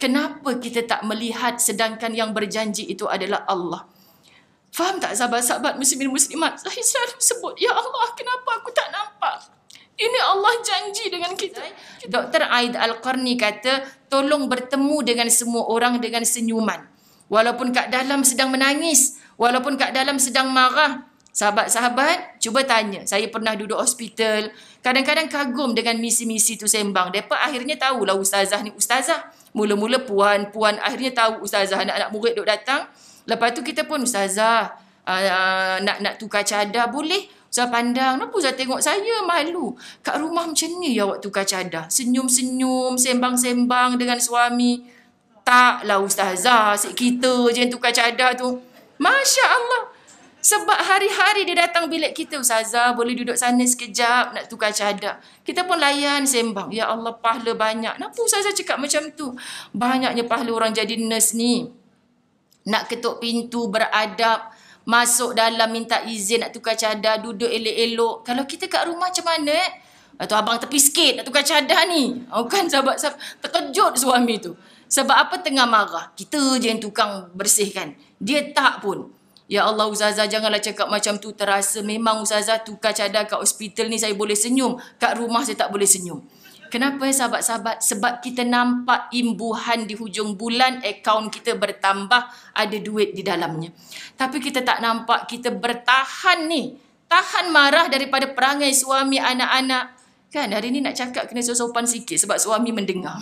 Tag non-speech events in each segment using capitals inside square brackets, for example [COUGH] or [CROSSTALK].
Kenapa kita tak melihat sedangkan yang berjanji itu adalah Allah? Faham tak sahabat-sahabat muslimin muslimat? Saya selalu sebut, Ya Allah, kenapa aku tak nampak? Ini Allah janji dengan kita. Dr. Aid Al-Qarni kata, tolong bertemu dengan semua orang dengan senyuman. Walaupun kak dalam sedang menangis, walaupun kak dalam sedang marah. Sahabat-sahabat, cuba tanya. Saya pernah duduk hospital, kadang-kadang kagum dengan misi-misi tu sembang. Mereka akhirnya tahulah ustazah ni ustazah. Mula-mula puan-puan akhirnya tahu ustazah anak-anak murid duk datang. Lepas tu kita pun ustazah aa, ah, ah, nak nak tukar cadar boleh. Ustazah pandang, kenapa Ustazah tengok saya malu. Kat rumah macam ni ya awak tukar cadar. Senyum-senyum, sembang-sembang dengan suami. Taklah Ustazah, asyik kita je yang tukar cadar tu. Masya Allah. Sebab hari-hari dia datang bilik kita, Ustazah boleh duduk sana sekejap nak tukar cadar. Kita pun layan sembang. Ya Allah, pahala banyak. Kenapa Ustazah cakap macam tu? Banyaknya pahala orang jadi nurse ni. Nak ketuk pintu, beradab, masuk dalam minta izin nak tukar cadar, duduk elok-elok. Kalau kita kat rumah macam mana eh? Atau abang tepi sikit nak tukar cadar ni. Oh kan sahabat, sahabat, terkejut suami tu. Sebab apa tengah marah? Kita je yang tukang bersihkan. Dia tak pun. Ya Allah Ustazah janganlah cakap macam tu terasa memang Ustazah tukar cadar kat hospital ni saya boleh senyum kat rumah saya tak boleh senyum. Kenapa ya sahabat-sahabat? Sebab kita nampak imbuhan di hujung bulan akaun kita bertambah ada duit di dalamnya. Tapi kita tak nampak kita bertahan ni. Tahan marah daripada perangai suami anak-anak. Kan hari ni nak cakap kena sopan sikit sebab suami mendengar.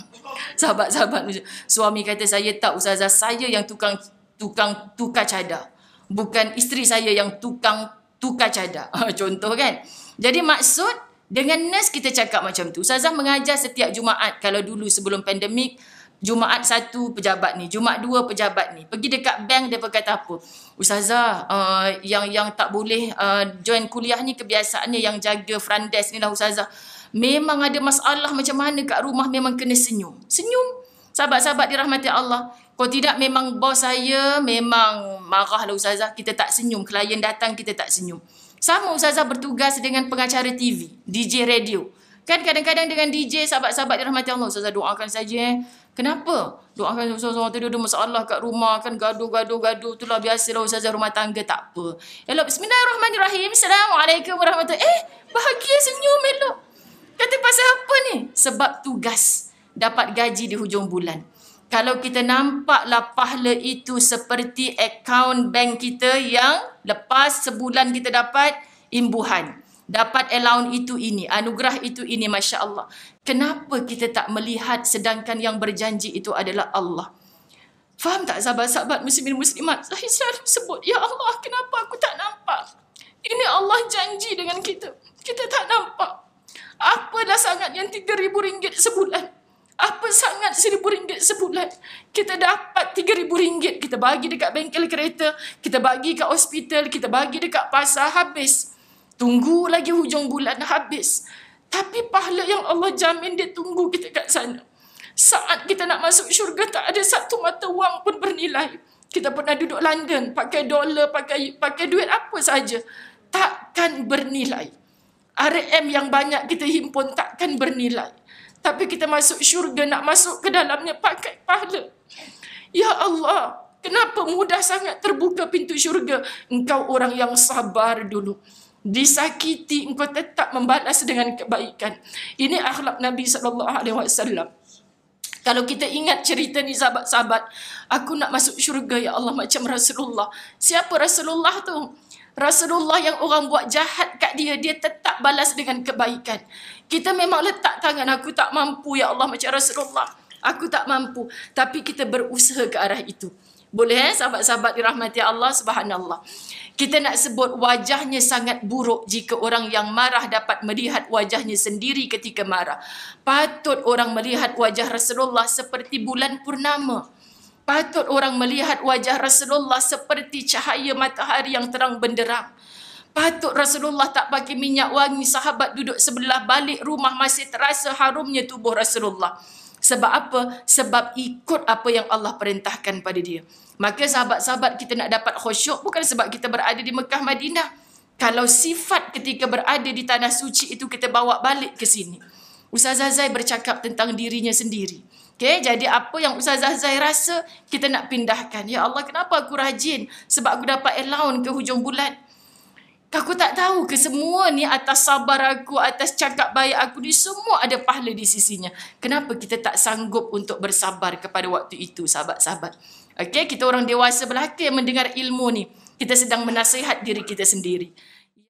Sahabat-sahabat suami kata saya tak usah saya yang tukang tukang tukar cadar bukan isteri saya yang tukang tukar cadar. [LAUGHS] Ah, contoh kan. Jadi maksud dengan nurse kita cakap macam tu. Ustazah mengajar setiap Jumaat. Kalau dulu sebelum pandemik, Jumaat satu pejabat ni, Jumaat dua pejabat ni. Pergi dekat bank dia berkata apa? Ustazah, uh, yang yang tak boleh uh, join kuliah ni kebiasaannya yang jaga front desk ni lah Ustazah. Memang ada masalah macam mana kat rumah memang kena senyum. Senyum. Sahabat-sahabat dirahmati Allah. Kalau tidak memang bos saya memang marahlah Ustazah. Kita tak senyum. Klien datang kita tak senyum. Sama Ustazah bertugas dengan pengacara TV. DJ radio. Kan kadang-kadang dengan DJ sahabat-sahabat yang dirahmati Allah. Ustazah doakan saja eh. Kenapa? Doakan Ustazah waktu dia ada masalah kat rumah kan gaduh-gaduh-gaduh. Itulah biasalah Ustazah rumah tangga tak apa. Elok bismillahirrahmanirrahim. Assalamualaikum warahmatullahi Eh bahagia senyum elok. Kata pasal apa ni? Sebab tugas dapat gaji di hujung bulan kalau kita nampaklah pahala itu seperti akaun bank kita yang lepas sebulan kita dapat imbuhan dapat allowance itu ini anugerah itu ini masya-Allah kenapa kita tak melihat sedangkan yang berjanji itu adalah Allah faham tak sahabat-sahabat muslimin muslimat saya selalu sebut ya Allah kenapa aku tak nampak ini Allah janji dengan kita kita tak nampak apalah sangat yang 3000 ringgit sebulan apa sangat seribu ringgit sebulan kita dapat tiga ribu ringgit kita bagi dekat bengkel kereta kita bagi dekat hospital kita bagi dekat pasar habis tunggu lagi hujung bulan habis tapi pahala yang Allah jamin dia tunggu kita kat sana saat kita nak masuk syurga tak ada satu mata wang pun bernilai kita pernah duduk London pakai dolar pakai pakai duit apa saja takkan bernilai RM yang banyak kita himpun takkan bernilai tapi kita masuk syurga, nak masuk ke dalamnya pakai pahala. Ya Allah, kenapa mudah sangat terbuka pintu syurga? Engkau orang yang sabar dulu. Disakiti, engkau tetap membalas dengan kebaikan. Ini akhlak Nabi SAW. Kalau kita ingat cerita ni sahabat-sahabat, aku nak masuk syurga ya Allah macam Rasulullah. Siapa Rasulullah tu? Rasulullah yang orang buat jahat kat dia, dia tetap balas dengan kebaikan. Kita memang letak tangan, aku tak mampu ya Allah macam Rasulullah. Aku tak mampu. Tapi kita berusaha ke arah itu. Boleh eh sahabat-sahabat dirahmati Allah subhanallah. Kita nak sebut wajahnya sangat buruk jika orang yang marah dapat melihat wajahnya sendiri ketika marah. Patut orang melihat wajah Rasulullah seperti bulan purnama patut orang melihat wajah Rasulullah seperti cahaya matahari yang terang benderang. Patut Rasulullah tak pakai minyak wangi sahabat duduk sebelah balik rumah masih terasa harumnya tubuh Rasulullah. Sebab apa? Sebab ikut apa yang Allah perintahkan pada dia. Maka sahabat-sahabat kita nak dapat khusyuk bukan sebab kita berada di Mekah Madinah. Kalau sifat ketika berada di tanah suci itu kita bawa balik ke sini. Ustazah Zai bercakap tentang dirinya sendiri. Okay, jadi apa yang Ustazah Zai rasa, kita nak pindahkan. Ya Allah, kenapa aku rajin? Sebab aku dapat allowance ke hujung bulan. Aku tak tahu ke semua ni atas sabar aku, atas cakap baik aku ni semua ada pahala di sisinya. Kenapa kita tak sanggup untuk bersabar kepada waktu itu, sahabat-sahabat? Okay, kita orang dewasa belaka yang mendengar ilmu ni. Kita sedang menasihat diri kita sendiri.